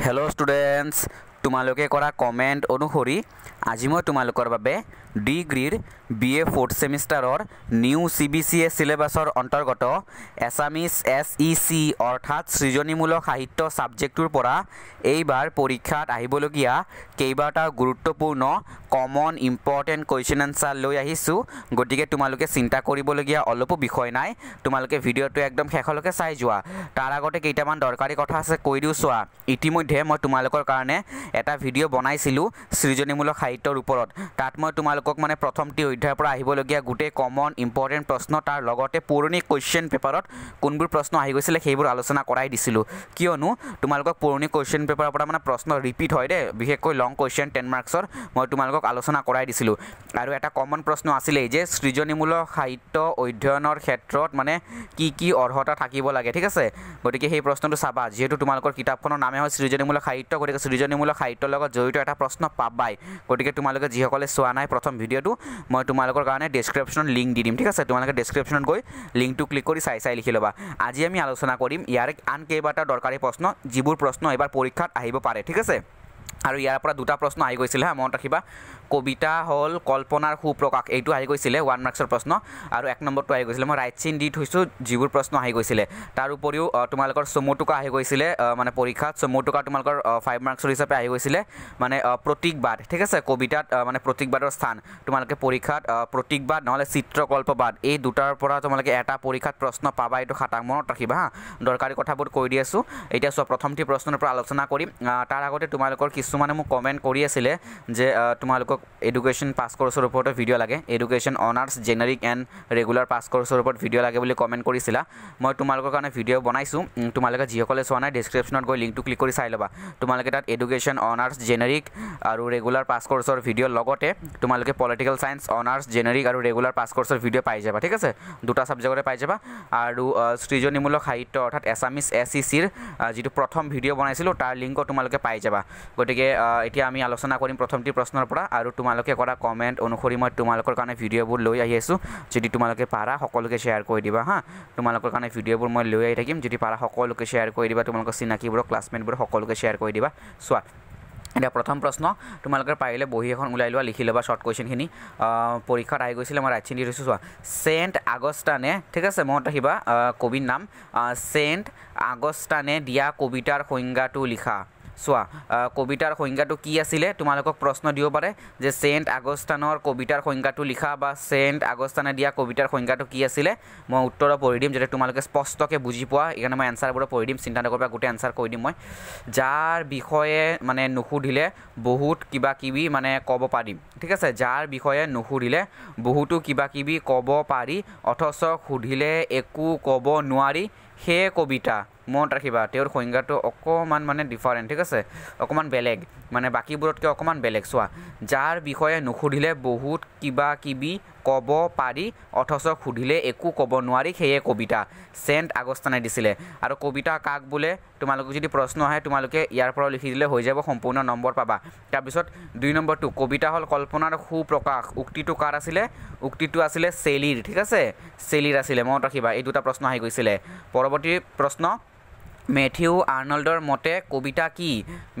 hello students তোমালোকে কৰা comment অনুসৰি আজি মই তোমালোকৰ বাবে ডিগ্ৰীৰ বি এ ফৰ্থ ছেমিষ্টাৰৰ new C B C A চিলেবাছৰ অন্তৰ্গত এছামিজ এছ ই চি অৰ্থাৎ সৃজনীমূলক সাহিত্য ছাবজেক্টটোৰ পৰা এইবাৰ পৰীক্ষাত আহিবলগীয়া কেইবাটাও গুৰুত্বপূৰ্ণ কমন ইম্পৰ্টেণ্ট কুৱেশ্যন এনচাৰ লৈ আহিছোঁ গতিকে তোমালোকে চিন্তা কৰিবলগীয়া অলপো বিষয় নাই তোমালোকে ভিডিঅ'টো একদম শেষলৈকে চাই যোৱা তাৰ আগতে কেইটামান দৰকাৰী কথা আছে কৈ দিওঁ চোৱা ইতিমধ্যে মই তোমালোকৰ কাৰণে এটা ভিডিও বনাইছিলোঁ সৃজনীমূলক সাহিত্যৰ ওপৰত তাত মই তোমালোকক মানে প্ৰথমটি অধ্যায়ৰ পৰা আহিবলগীয়া গোটেই কমন ইম্পৰ্টেণ্ট প্ৰশ্ন তাৰ লগতে পুৰণি কুৱেশ্যন পেপাৰত কোনবোৰ প্ৰশ্ন আহি গৈছিলে সেইবোৰ আলোচনা কৰাই দিছিলোঁ কিয়নো তোমালোকক পুৰণি কুৱেশ্যন পেপাৰৰ পৰা মানে প্ৰশ্ন ৰিপিট হয় দেই বিশেষকৈ লং কুৱেশ্যন টেন মাৰ্কছৰ মই তোমালোকক আলোচনা কৰাই দিছিলোঁ আৰু এটা কমন প্ৰশ্ন আছিলেই যে সৃজনীমূলক সাহিত্য অধ্যয়নৰ ক্ষেত্ৰত মানে কি কি অৰ্হতা থাকিব লাগে ঠিক আছে গতিকে সেই প্ৰশ্নটো চাবা যিহেতু তোমালোকৰ কিতাপখনৰ নামে হয় সৃজনীমূলক সাহিত্য গতিকে সৃজনীমূলক সাহিত্যৰ লগত জড়িত এটা প্ৰশ্ন পাবাই গতিকে তোমালোকে যিসকলে চোৱা নাই প্ৰথম ভিডিঅ'টো মই তোমালোকৰ কাৰণে ডিছক্ৰিপশ্যনত লিংক দি দিম ঠিক আছে তোমালোকে ডিছক্ৰিপশ্যনত গৈ লিংকটো ক্লিক কৰি চাই চাই লিখি ল'বা আজি আমি আলোচনা কৰিম ইয়াৰে আন কেইবাটাও দৰকাৰী প্ৰশ্ন যিবোৰ প্ৰশ্ন এইবাৰ পৰীক্ষাত আহিব পাৰে ঠিক আছে আৰু ইয়াৰ পৰা দুটা প্ৰশ্ন আহি গৈছিলে হা মনত ৰাখিবা কবিতা হ'ল কল্পনাৰ সুপ্ৰকাশ এইটো আহি গৈছিলে ওৱান মাৰ্কছৰ প্ৰশ্ন আৰু এক নম্বৰটো আহি গৈছিলে মই ৰাইট চিন দি থৈছোঁ যিবোৰ প্ৰশ্ন আহি গৈছিলে তাৰ উপৰিও তোমালোকৰ চমুটোকা আহি গৈছিলে মানে পৰীক্ষাত চমুটোকা তোমালোকৰ ফাইভ মাৰ্কছৰ হিচাপে আহি গৈছিলে মানে প্ৰতীকবাদ ঠিক আছে কবিতাত মানে প্ৰতীকবাদৰ স্থান তোমালোকে পৰীক্ষাত প্ৰতীকবাদ নহ'লে চিত্ৰকল্পবাদ এই দুটাৰ পৰা তোমালোকে এটা পৰীক্ষাত প্ৰশ্ন পাবা এইটো খাটাং মনত ৰাখিবা হা দৰকাৰী কথাবোৰ কৈ দি আছোঁ এতিয়া চোৱা প্ৰথমটি প্ৰশ্নৰ পৰা আলোচনা কৰি তাৰ আগতে তোমালোকৰ কিছু কিছুমানে মোক কমেণ্ট কৰি আছিলে যে তোমালোকক এডুকেশ্যন পাছ কৰ্চৰ ওপৰতে ভিডিঅ' লাগে education honours generic and regular pass কৰ্চৰ ওপৰত ভিডিঅ' লাগে বুলি কমেণ্ট কৰিছিলা মই তোমালোকৰ কাৰণে ভিডিঅ' বনাইছোঁ তোমালোকে যিসকলে চোৱা নাই ডিছক্ৰিপশ্যনত গৈ লিংকটো ক্লিক কৰি চাই ল'বা তোমালোকে তাত এডুকেশ্যন অনাৰ্চ জেনেৰিক আৰু ৰেগুলাৰ পাছ কৰ্চৰ ভিডিঅ'ৰ লগতে তোমালোকে পলিটিকেল চায়েন্স অনাৰ্চ জেনেৰিক আৰু ৰেগুলাৰ পাছ কৰ্চৰ ভিডিঅ' পাই যাবা ঠিক আছে দুটা ছাবজেক্টতে পাই যাবা আৰু সৃজনীমূলক সাহিত্য অৰ্থাৎ এছামিছ এছ চি চিৰ যিটো প্ৰথম ভিডিঅ' বনাইছিলোঁ তাৰ লিংকো তোমালোকে পাই যাবা গতিকে গতিকে এতিয়া আমি আলোচনা কৰিম প্ৰথমটি প্ৰশ্নৰ পৰা আৰু তোমালোকে কৰা কমেণ্ট অনুসৰি মই তোমালোকৰ কাৰণে ভিডিঅ'বোৰ লৈ আহি আছোঁ যদি তোমালোকে পাৰা সকলোকে শ্বেয়াৰ কৰি দিবা হা তোমালোকৰ কাৰণে ভিডিঅ'বোৰ মই লৈ আহি থাকিম যদি পাৰা সকলোকে শ্বেয়াৰ কৰি দিবা তোমালোকৰ চিনাকিবোৰক ক্লাছমেটবোৰ সকলোকে শ্বেয়াৰ কৰি দিবা চোৱা এতিয়া প্ৰথম প্ৰশ্ন তোমালোকে পাৰিলে বহি এখন ওলাই লোৱা লিখি ল'বা শ্বৰ্ট কুৱেশ্যনখিনি পৰীক্ষাত আহি গৈছিলে মই ৰাইট চিন দি থৈছোঁ চোৱা ছেণ্ট আগষ্টানে ঠিক আছে মনত ৰাখিবা কবিৰ নাম ছেণ্ট আগষ্টানে দিয়া কবিতাৰ সংজ্ঞাটো লিখা চোৱা কবিতাৰ সংজ্ঞাটো কি আছিলে তোমালোকক প্ৰশ্ন দিব পাৰে যে ছেইণ্ট আগষ্টানৰ কবিতাৰ সংজ্ঞাটো লিখা বা ছেইণ্ট আগষ্টানে দিয়া কবিতাৰ সংজ্ঞাটো কি আছিলে মই উত্তৰ পঢ়ি দিম যাতে তোমালোকে স্পষ্টকৈ বুজি পোৱা সেইকাৰণে মই এনচাৰবোৰ পঢ়ি দিম চিন্তা নকৰিব পৰা গোটেই এনচাৰ কৈ দিম মই যাৰ বিষয়ে মানে নুসুধিলে বহুত কিবা কিবি মানে ক'ব পাৰিম ঠিক আছে যাৰ বিষয়ে নুসুধিলে বহুতো কিবা কিবি ক'ব পাৰি অথচ সুধিলে একো ক'ব নোৱাৰি সেই কবিতা মনত ৰাখিবা তেওঁৰ সংজ্ঞাটো অকণমান মানে ডিফাৰেণ্ট ঠিক আছে অকণমান বেলেগ মানে বাকীবোৰতকৈ অকণমান বেলেগ চোৱা যাৰ বিষয়ে নুসুধিলে বহুত কিবা কিবি ক'ব পাৰি অথচ সুধিলে একো ক'ব নোৱাৰি সেয়ে কবিতা চেণ্ট আগষ্টানে দিছিলে আৰু কবিতা কাক বোলে তোমালোকক যদি প্ৰশ্ন আহে তোমালোকে ইয়াৰ পৰা লিখি দিলে হৈ যাব সম্পূৰ্ণ নম্বৰ পাবা তাৰপিছত দুই নম্বৰটো কবিতা হ'ল কল্পনাৰ সুপ্ৰকাশ উক্তিটো কাৰ আছিলে উক্তিটো আছিলে চেলিৰ ঠিক আছে চেলিৰ আছিলে মনত ৰাখিবা এই দুটা প্ৰশ্ন আহি গৈছিলে পৰৱৰ্তী প্ৰশ্ন মেথিউ আৰ্নল্ডৰ মতে কবিতা কি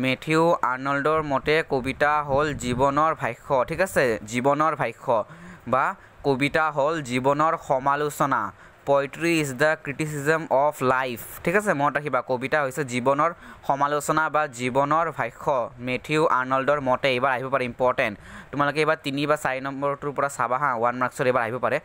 মেথিউ আৰ্নল্ডৰ মতে কবিতা হ'ল জীৱনৰ ভাষ্য ঠিক আছে জীৱনৰ ভাষ্য বা কবিতা হ'ল জীৱনৰ সমালোচনা poetry is the criticism of life ঠিক আছে মনত ৰাখিবা কবিতা হৈছে জীৱনৰ সমালোচনা বা জীৱনৰ ভাষ্য মেথিউ আৰ্নল্ডৰ মতে এইবাৰ আহিব পাৰে ইম্পৰ্টেণ্ট তোমালোকে এইবাৰ তিনি বা চাৰি নম্বৰটোৰ পৰা চাবা হা ওৱান মাৰ্কছত এইবাৰ আহিব পাৰে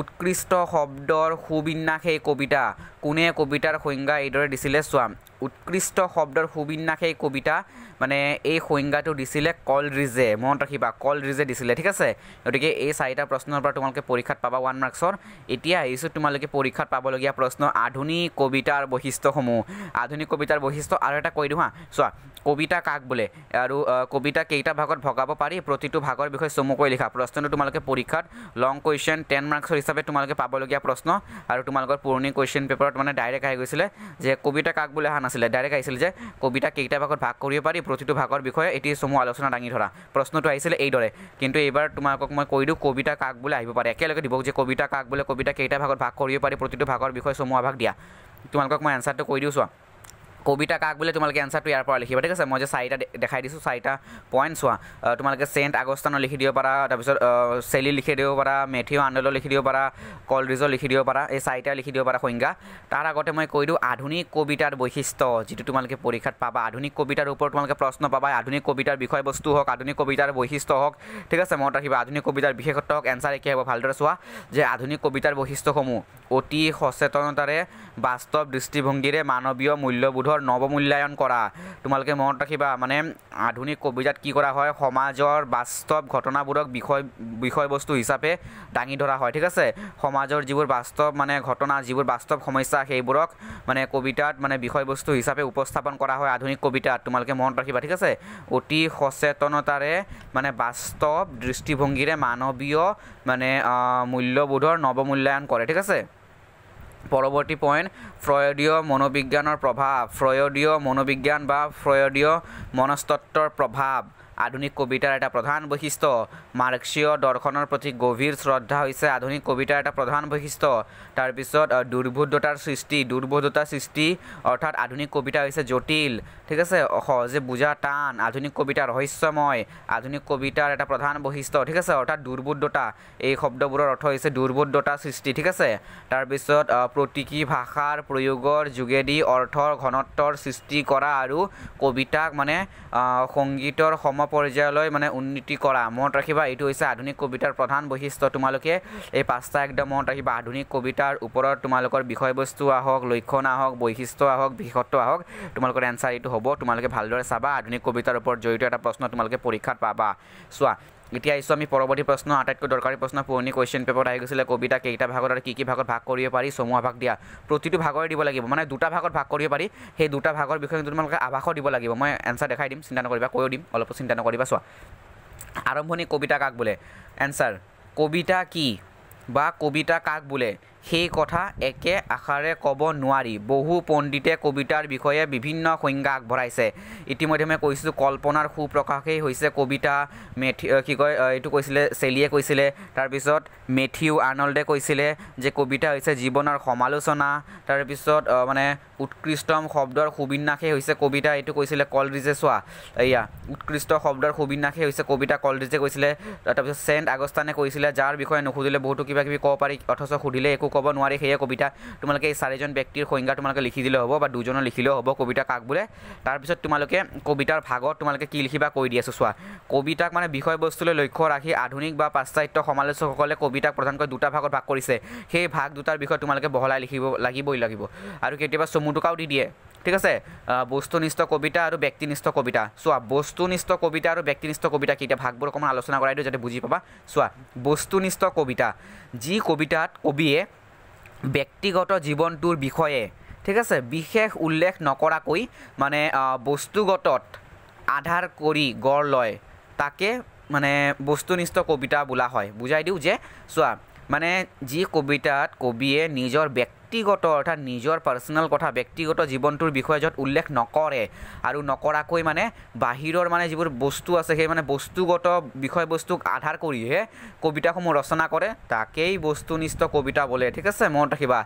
উৎকৃষ্ট শব্দৰ সুবিন্যাস এই কবিতা কোনে কবিতাৰ সংজ্ঞা এইদৰে দিছিলে চোৱা উৎকৃষ্ট শব্দৰ সুবিন্যাসে এই কবিতা মানে এই সংজ্ঞাটো দিছিলে কল ৰিজে মনত ৰাখিবা কল ৰিজে দিছিলে ঠিক আছে গতিকে এই চাৰিটা প্ৰশ্নৰ পৰা তোমালোকে পৰীক্ষাত পাবা ওৱান মাৰ্কছৰ এতিয়া আহিছোঁ তোমালোকে পৰীক্ষাত পাবলগীয়া প্ৰশ্ন আধুনিক কবিতাৰ বৈশিষ্ট্যসমূহ আধুনিক কবিতাৰ বৈশিষ্ট্য আৰু এটা কৈ দিওঁ হা চোৱা কবিতা কাক বোলে আৰু কবিতা কেইটা ভাগত ভগাব পাৰি প্ৰতিটো ভাগৰ বিষয়ে চমুকৈ লিখা প্ৰশ্নটো তোমালোকে পৰীক্ষাত লং কুৱেশ্যন টেন মাৰ্কছৰ হিচাপে তোমালোকে পাবলগীয়া প্ৰশ্ন আৰু তোমালোকৰ পুৰণি কুৱেশ্যন পেপাৰত মানে ডাইৰেক্ট আহি গৈছিলে যে কবিতা কাক বোলে হা নাছিলে ডাইৰেক্ট আহিছিল যে কবিতা কেইটা ভাগত ভাগ কৰিব পাৰি প্ৰতিটো ভাগৰ বিষয়ে এটি চমু আলোচনা দাঙি ধৰা প্ৰশ্নটো আহিছিলে এইদৰে কিন্তু এইবাৰ তোমালোকক মই কৈ দিওঁ কবিতা কাক বোলে আহিব পাৰে একেলগে দিব যে কবিতা কাক বোলে কবিতা কেইটা ভাগত ভাগ কৰিব পাৰি প্ৰতিটো ভাগৰ বিষয়ে চমু ভাগ দিয়া তোমালোকক মই এনচাৰটো কৈ দিওঁ চোৱা কবিতা কাক বোলে তোমালোকে এনচাৰটো ইয়াৰ পৰা লিখিবা ঠিক আছে মই যে চাৰিটা দেখাই দিছোঁ চাৰিটা পইণ্ট চোৱা তোমালোকে ছেণ্ট আগষ্টানৰ লিখি দিব পাৰা তাৰপিছত চেলি লিখি দিব পাৰা মেথিউ আণ্ডলৰ লিখি দিব পাৰা কলড্ৰিজৰ লিখি দিব পাৰা এই চাৰিটা লিখি দিব পাৰা সংজ্ঞা তাৰ আগতে মই কৈ দিওঁ আধুনিক কবিতাৰ বৈশিষ্ট্য যিটো তোমালোকে পৰীক্ষাত পাবা আধুনিক কবিতাৰ ওপৰত তোমালোকে প্ৰশ্ন পাবা আধুনিক কবিতাৰ বিষয়বস্তু হওক আধুনিক কবিতাৰ বৈশিষ্ট্য হওক ঠিক আছে মনত ৰাখিবা আধুনিক কবিতাৰ বিশেষত্ব হওক এনচাৰ একে হ'ব ভালদৰে চোৱা যে আধুনিক কবিতাৰ বৈশিষ্ট্যসমূহ অতি সচেতনতাৰে বাস্তৱ দৃষ্টিভংগীৰে মানৱীয় মূল্যবোধৰ নামঘৰ নৱমূল্যায়ন কৰা তোমালোকে মনত ৰাখিবা মানে আধুনিক কবিতাত কি কৰা হয় সমাজৰ বাস্তৱ ঘটনাবোৰক বিষয় বিষয়বস্তু হিচাপে দাঙি ধৰা হয় ঠিক আছে সমাজৰ যিবোৰ বাস্তৱ মানে ঘটনা যিবোৰ বাস্তৱ সমস্যা সেইবোৰক মানে কবিতাত মানে বিষয়বস্তু হিচাপে উপস্থাপন কৰা হয় আধুনিক কবিতাত তোমালোকে মনত ৰাখিবা ঠিক আছে অতি সচেতনতাৰে মানে বাস্তৱ দৃষ্টিভংগীৰে মানৱীয় মানে মূল্যবোধৰ নৱমূল্যায়ন কৰে ঠিক আছে পৰৱৰ্তী পইণ্ট ফ্ৰয়ডীয় মনোবিজ্ঞানৰ প্ৰভাৱ ফ্ৰয়ডীয় মনোবিজ্ঞান বা ফ্ৰয়ডীয় মনস্তত্বৰ প্ৰভাৱ আধুনিক কবিতাৰ এটা প্ৰধান বৈশিষ্ট্য মাৰ্ক্সীয় দৰ্শনৰ প্ৰতি গভীৰ শ্ৰদ্ধা হৈছে আধুনিক কবিতাৰ এটা প্ৰধান বৈশিষ্ট্য তাৰপিছত দুৰ্বোধতাৰ সৃষ্টি দুৰ্বোধতাৰ সৃষ্টি অৰ্থাৎ আধুনিক কবিতা হৈছে জটিল ঠিক আছে সহজে বুজা টান আধুনিক কবিতা ৰহস্যময় আধুনিক কবিতাৰ এটা প্ৰধান বৈশিষ্ট্য ঠিক আছে অৰ্থাৎ দুৰ্বোধতা এই শব্দবোৰৰ অৰ্থ হৈছে দুৰ্বোধতাৰ সৃষ্টি ঠিক আছে তাৰপিছত প্ৰতীকী ভাষাৰ প্ৰয়োগৰ যোগেদি অৰ্থৰ ঘনত্বৰ সৃষ্টি কৰা আৰু কবিতাক মানে সংগীতৰ সম পৰ্যায়লৈ মানে উন্নীতি কৰা মনত ৰাখিবা এইটো হৈছে আধুনিক কবিতাৰ প্ৰধান বৈশিষ্ট্য তোমালোকে এই পাঁচটা একদম মনত ৰাখিবা আধুনিক কবিতাৰ ওপৰত তোমালোকৰ বিষয়বস্তু আহক লক্ষণ আহক বৈশিষ্ট্য আহক বিশেষত্ব আহক তোমালোকৰ এনচাৰ এইটো হ'ব তোমালোকে ভালদৰে চাবা আধুনিক কবিতাৰ ওপৰত জড়িত এটা প্ৰশ্ন তোমালোকে পৰীক্ষাত পাবা চোৱা এতিয়া আহিছোঁ আমি পৰৱৰ্তী প্ৰশ্ন আটাইতকৈ দৰকাৰী প্ৰশ্ন পুৰণি কুৱেশ্যন পেপাৰত আহি গৈছিলে কবিতা কেইটা ভাগত আৰু কি কি ভাগত ভাগ কৰিব পাৰি চমুৱা ভাগ দিয়া প্ৰতিটো ভাগৰে দিব লাগিব মানে দুটা ভাগত ভাগ কৰিব পাৰি সেই দুটা ভাগৰ বিষয়ে কিন্তু তোমালোকে আভাসো দিব লাগিব মই এনচাৰ দেখাই দিম চিন্তা নকৰিবা কৈও দিম অলপো চিন্তা নকৰিবা চোৱা আৰম্ভণি কবিতা কাক বোলে এনচাৰ কবিতা কি বা কবিতা কাক বোলে সেই কথা একে আশাৰে ক'ব নোৱাৰি বহু পণ্ডিতে কবিতাৰ বিষয়ে বিভিন্ন সংজ্ঞা আগবঢ়াইছে ইতিমধ্যে মই কৈছোঁ কল্পনাৰ সুপ্ৰকাশেই হৈছে কবিতা মেথি কি কয় এইটো কৈছিলে চেলিয়ে কৈছিলে তাৰপিছত মেথিউ আৰ্নল্ডে কৈছিলে যে কবিতা হৈছে জীৱনৰ সমালোচনা তাৰপিছত মানে উৎকৃষ্টম শব্দৰ সুবিন্যাসেই হৈছে কবিতা এইটো কৈছিলে কলৰিজে চোৱা এয়া উৎকৃষ্ট শব্দৰ সুবিন্যাসেই হৈছে কবিতা কলৰিজে কৈছিলে তাৰপিছত ছেণ্ট আগষ্টানে কৈছিলে যাৰ বিষয়ে নুসুধিলে বহুতো কিবা কিবি ক'ব পাৰি অথচ সুধিলে একো ক'ব নোৱাৰি সেয়ে কবিতা তোমালোকে এই চাৰিজন ব্যক্তিৰ সংজ্ঞা তোমালোকে লিখি দিলেও হ'ব বা দুজনৰ লিখিলেও হ'ব কবিতা কাক বোলে তাৰপিছত তোমালোকে কবিতাৰ ভাগত তোমালোকে কি লিখিবা কৈ দি আছোঁ চোৱা কবিতাক মানে বিষয়বস্তুলৈ লক্ষ্য ৰাখি আধুনিক বা পাশ্চাত্য সমালোচকসকলে কবিতাক প্ৰধানকৈ দুটা ভাগত ভাগ কৰিছে সেই ভাগ দুটাৰ বিষয়ে তোমালোকে বহলাই লিখিব লাগিবই লাগিব আৰু কেতিয়াবা চমু টোকাও দি দিয়ে ঠিক আছে বস্তুনিষ্ঠ কবিতা আৰু ব্যক্তিনিষ্ঠ কবিতা চোৱা বস্তুনিষ্ঠ কবিতা আৰু ব্যক্তিনিষ্ঠ কবিতা কেতিয়া ভাগবোৰ অকণমান আলোচনা কৰাই দিওঁ যাতে বুজি পাবা চোৱা বস্তুনিষ্ঠ কবিতা যি কবিতাত কবিয়ে ব্যক্তিগত জীৱনটোৰ বিষয়ে ঠিক আছে বিশেষ উল্লেখ নকৰাকৈ মানে বস্তুগত আধাৰ কৰি গঢ় লয় তাকে মানে বস্তুনিষ্ঠ কবিতা বোলা হয় বুজাই দিওঁ যে চোৱা মানে যি কবিতাত কবিয়ে নিজৰ ব্যক্তি ব্যক্তিগত অৰ্থাৎ নিজৰ পাৰ্চনেল কথা ব্যক্তিগত জীৱনটোৰ বিষয়ে য'ত উল্লেখ নকৰে আৰু নকৰাকৈ মানে বাহিৰৰ মানে যিবোৰ বস্তু আছে সেই মানে বস্তুগত বিষয়বস্তুক আধাৰ কৰিহে কবিতাসমূহ ৰচনা কৰে তাকেই বস্তুনিষ্ঠ কবিতা বোলে ঠিক আছে মনত ৰাখিবা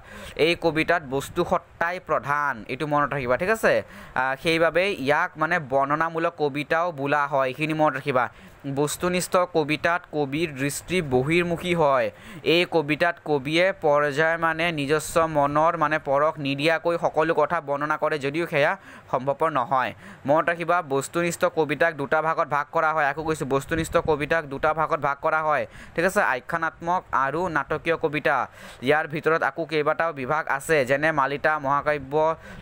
এই কবিতাত বস্তু সত্তাই প্ৰধান এইটো মনত ৰাখিবা ঠিক আছে সেইবাবে ইয়াক মানে বৰ্ণনামূলক কবিতাও বোলা হয় এইখিনি মনত ৰাখিবা বস্তুনিষ্ঠ কবিতাত কবিৰ দৃষ্টি বহিৰ্মুখী হয় এই কবিতাত কবিয়ে পৰ্যায় মানে নিজস্ব মনৰ মানে পৰখ নিদিয়াকৈ সকলো কথা বৰ্ণনা কৰে যদিও সেয়া সম্ভৱপৰ নহয় মনত ৰাখিবা বস্তুনিষ্ঠ কবিতাক দুটা ভাগত ভাগ কৰা হয় আকৌ কৈছোঁ বস্তুনিষ্ঠ কবিতাক দুটা ভাগত ভাগ কৰা হয় ঠিক আছে আখ্যানাত্মক আৰু নাটকীয় কবিতা ইয়াৰ ভিতৰত আকৌ কেইবাটাও বিভাগ আছে যেনে মালিতা মহাকাব্য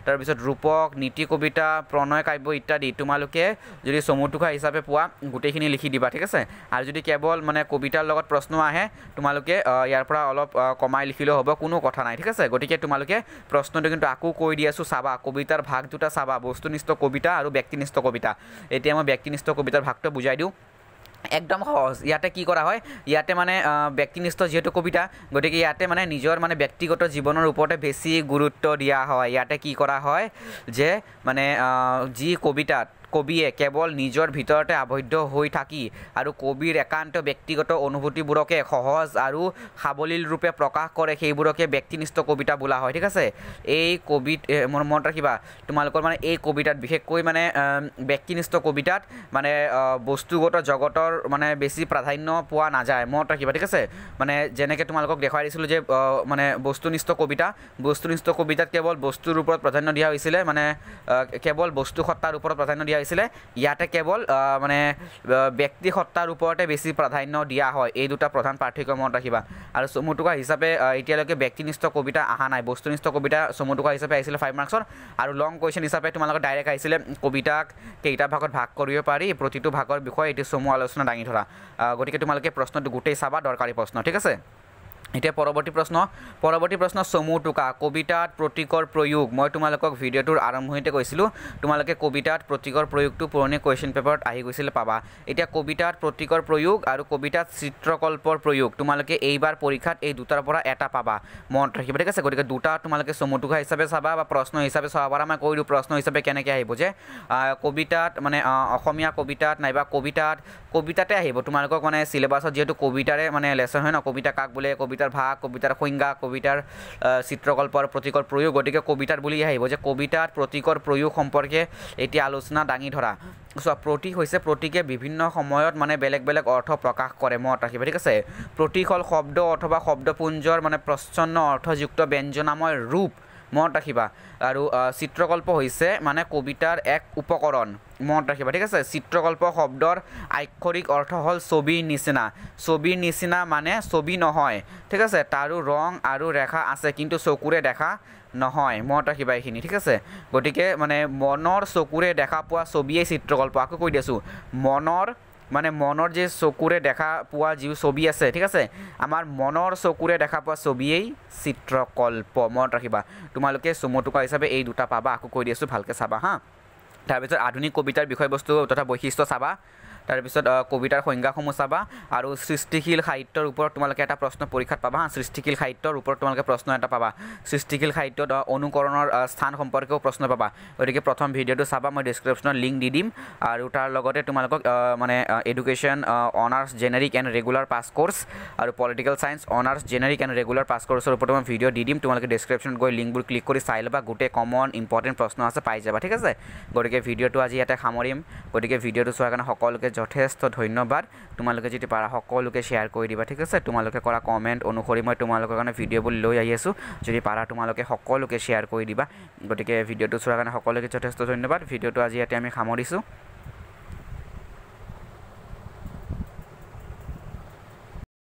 তাৰপিছত ৰূপক নীতি কবিতা প্ৰণয় কাব্য ইত্যাদি তোমালোকে যদি চমুটোখা হিচাপে পোৱা গোটেইখিনি লিখি দিয়া দিবা ঠিক আছে আৰু যদি কেৱল মানে কবিতাৰ লগত প্ৰশ্ন আহে তোমালোকে ইয়াৰ পৰা অলপ কমাই লিখিলেও হ'ব কোনো কথা নাই ঠিক আছে গতিকে তোমালোকে প্ৰশ্নটো কিন্তু আকৌ কৈ দি আছোঁ চাবা কবিতাৰ ভাগ দুটা চাবা বস্তুনিষ্ঠ কবিতা আৰু ব্যক্তিনিষ্ঠ কবিতা এতিয়া মই ব্যক্তিনিষ্ঠ কবিতাৰ ভাগটো বুজাই দিওঁ একদম সহজ ইয়াতে কি কৰা হয় ইয়াতে মানে ব্যক্তিনিষ্ঠ যিহেতু কবিতা গতিকে ইয়াতে মানে নিজৰ মানে ব্যক্তিগত জীৱনৰ ওপৰতে বেছি গুৰুত্ব দিয়া হয় ইয়াতে কি কৰা হয় যে মানে যি কবিতাত কবিয়ে কেৱল নিজৰ ভিতৰতে আবদ্ধ হৈ থাকি আৰু কবিৰ একান্ত ব্যক্তিগত অনুভূতিবোৰকে সহজ আৰু সাৱলীল ৰূপে প্ৰকাশ কৰে সেইবোৰকে ব্যক্তিনিষ্ঠ কবিতা বোলা হয় ঠিক আছে এই কবি মোৰ মনত ৰাখিবা তোমালোকৰ মানে এই কবিতাত বিশেষকৈ মানে ব্যক্তিনিষ্ঠ কবিতাত মানে বস্তুগত জগতৰ মানে বেছি প্ৰাধান্য পোৱা নাযায় মনত ৰাখিবা ঠিক আছে মানে যেনেকৈ তোমালোকক দেখুৱাই দিছিলোঁ যে মানে বস্তুনিষ্ঠ কবিতা বস্তুনিষ্ঠ কবিতাত কেৱল বস্তুৰ ওপৰত প্ৰাধান্য দিয়া হৈছিলে মানে কেৱল বস্তু সত্তাৰ ওপৰত প্ৰাধান্য দিয়া দিয়া হৈছিলে ইয়াতে কেৱল মানে ব্যক্তি সত্তাৰ ওপৰতে বেছি প্ৰাধান্য দিয়া হয় এই দুটা প্ৰধান পাৰ্থক্য মনত ৰাখিবা আৰু চমু টুকুৰা হিচাপে এতিয়ালৈকে ব্যক্তিনিষ্ঠ কবিতা অহা নাই বস্তুনিষ্ঠ কবিতা চমু টুকুৰা হিচাপে আহিছিলে ফাইভ মাৰ্কছত আৰু লং কুৱেশ্যন হিচাপে তোমালোকে ডাইৰেক্ট আহিছিলে কবিতাক কেইটা ভাগত ভাগ কৰিব পাৰি প্ৰতিটো ভাগৰ বিষয়ে এইটো চমু আলোচনা দাঙি ধৰা গতিকে তোমালোকে প্ৰশ্নটো গোটেই চাবা দৰকাৰী প্ৰশ্ন ঠিক আছে এতিয়া পৰৱৰ্তী প্ৰশ্ন পৰৱৰ্তী প্ৰশ্ন চমু টোকা কবিতাত প্ৰতীকৰ প্ৰয়োগ মই তোমালোকক ভিডিঅ'টোৰ আৰম্ভণিতে কৈছিলোঁ তোমালোকে কবিতাত প্ৰতীকৰ প্ৰয়োগটো পুৰণি কুৱেশ্যন পেপাৰত আহি গৈছিলে পাবা এতিয়া কবিতাত প্ৰতীকৰ প্ৰয়োগ আৰু কবিতাত চিত্ৰকল্পৰ প্ৰয়োগ তোমালোকে এইবাৰ পৰীক্ষাত এই দুটাৰ পৰা এটা পাবা মনত ৰাখিবা ঠিক আছে গতিকে দুটা তোমালোকে চমু টোকা হিচাপে চাবা বা প্ৰশ্ন হিচাপে চাব পাৰা মই কৈলোঁ প্ৰশ্ন হিচাপে কেনেকৈ আহিব যে কবিতাত মানে অসমীয়া কবিতাত নাইবা কবিতাত কবিতাতে আহিব তোমালোকক মানে চিলেবাছত যিহেতু কবিতাৰে মানে লেচন হয় ন কবিতা কাক বোলে কবিতা কবিতাৰ ভা কবিতাৰ সংজ্ঞা কবিতাৰ চিত্ৰকল্পৰ প্ৰতীকৰ প্ৰয়োগ গতিকে কবিতাৰ বুলি আহিব যে কবিতাৰ প্ৰতীকৰ প্ৰয়োগ সম্পৰ্কে এতিয়া আলোচনা দাঙি ধৰা চোৱা প্ৰতীক হৈছে প্ৰতীকে বিভিন্ন সময়ত মানে বেলেগ বেলেগ অৰ্থ প্ৰকাশ কৰে মনত ৰাখিব ঠিক আছে প্ৰতীক হ'ল শব্দ অথবা শব্দপুঞ্জৰ মানে প্ৰচ্ছন্ন অৰ্থযুক্ত ব্যঞ্জনাময় ৰূপ মনত ৰাখিবা আৰু চিত্ৰকল্প হৈছে মানে কবিতাৰ এক উপকৰণ মনত ৰাখিবা ঠিক আছে চিত্ৰকল্প শব্দৰ আক্ষৰিক অৰ্থ হ'ল ছবিৰ নিচিনা ছবিৰ নিচিনা মানে ছবি নহয় ঠিক আছে তাৰো ৰং আৰু ৰেখা আছে কিন্তু চকুৰে দেখা নহয় মনত ৰাখিবা এইখিনি ঠিক আছে গতিকে মানে মনৰ চকুৰে দেখা পোৱা ছবিয়ে চিত্ৰকল্প আকৌ কৈ দিছোঁ মনৰ মানে মনৰ যি চকুৰে দেখা পোৱা যি ছবি আছে ঠিক আছে আমাৰ মনৰ চকুৰে দেখা পোৱা ছবিয়েই চিত্ৰকল্প মনত ৰাখিবা তোমালোকে চুমটোকা হিচাপে এই দুটা পাবা আকৌ কৈ দি আছোঁ ভালকৈ চাবা হা তাৰপিছত আধুনিক কবিতাৰ বিষয়বস্তু তথা বৈশিষ্ট্য চাবা তাৰপিছত কবিতাৰ সংজ্ঞাসমূহ চাবা আৰু সৃষ্টিশীল সাহিত্যৰ ওপৰত তোমালোকে এটা প্ৰশ্ন পৰীক্ষাত পাবা হা সৃষ্টিশীল সাহিত্যৰ ওপৰত তোমালোকে প্ৰশ্ন এটা পাবা সৃষ্টিশীল সাহিত্যত অনুকৰণৰ স্থান সম্পৰ্কেও প্ৰশ্ন পাবা গতিকে প্ৰথম ভিডিঅ'টো চাবা মই ডিছক্ৰিপশ্যনত লিংক দি দিম আৰু তাৰ লগতে তোমালোকক মানে education honours generic and regular pass course আৰু political science honours generic and regular pass কৰ্চৰ ওপৰত মই ভিডিঅ' দি দিম তোমালোকে ডিছক্ৰিপশ্যনত গৈ লিংকবোৰ ক্লিক কৰি চাই ল'বা গোটেই কমন ইম্পৰ্টেণ্ট প্ৰশ্ন আছে পাই যাবা ঠিক আছে গতিকে ভিডিঅ'টো আজি ইয়াতে সামৰিম গতিকে ভিডিঅ'টো চোৱাৰ কাৰণে সকলোকে যথেষ্ট ধন্যবাদ তোমালোকে যদি পাৰা সকলোকে শ্বেয়াৰ কৰি দিবা ঠিক আছে তোমালোকে কৰা কমেণ্ট অনুসৰি মই তোমালোকৰ কাৰণে ভিডিঅ'বোৰ লৈ আহি আছোঁ যদি পাৰা তোমালোকে সকলোকে শ্বেয়াৰ কৰি দিবা গতিকে ভিডিঅ'টো চোৱাৰ কাৰণে সকলোকে যথেষ্ট ধন্যবাদ ভিডিঅ'টো আজি ইয়াতে আমি সামৰিছোঁ